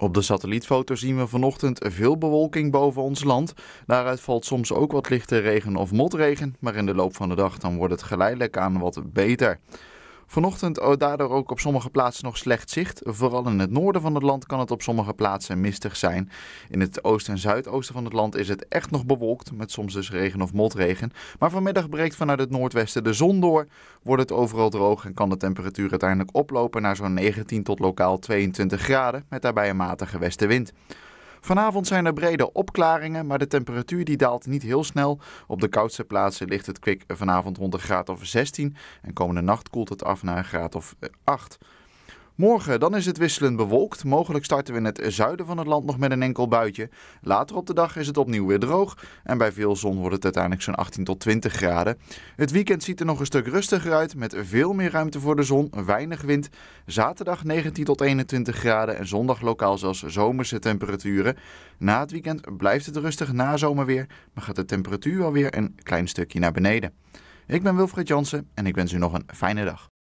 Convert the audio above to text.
Op de satellietfoto zien we vanochtend veel bewolking boven ons land. Daaruit valt soms ook wat lichte regen of motregen, maar in de loop van de dag dan wordt het geleidelijk aan wat beter. Vanochtend oh, daardoor ook op sommige plaatsen nog slecht zicht. Vooral in het noorden van het land kan het op sommige plaatsen mistig zijn. In het oosten en zuidoosten van het land is het echt nog bewolkt, met soms dus regen of motregen. Maar vanmiddag breekt vanuit het noordwesten de zon door, wordt het overal droog en kan de temperatuur uiteindelijk oplopen naar zo'n 19 tot lokaal 22 graden, met daarbij een matige westenwind. Vanavond zijn er brede opklaringen, maar de temperatuur die daalt niet heel snel. Op de koudste plaatsen ligt het kwik vanavond rond een graad of 16 en komende nacht koelt het af naar een graad of 8. Eh, Morgen dan is het wisselend bewolkt. Mogelijk starten we in het zuiden van het land nog met een enkel buitje. Later op de dag is het opnieuw weer droog. En bij veel zon wordt het uiteindelijk zo'n 18 tot 20 graden. Het weekend ziet er nog een stuk rustiger uit. Met veel meer ruimte voor de zon, weinig wind. Zaterdag 19 tot 21 graden. En zondag lokaal zelfs zomerse temperaturen. Na het weekend blijft het rustig na zomerweer. Maar gaat de temperatuur alweer een klein stukje naar beneden. Ik ben Wilfred Jansen en ik wens u nog een fijne dag.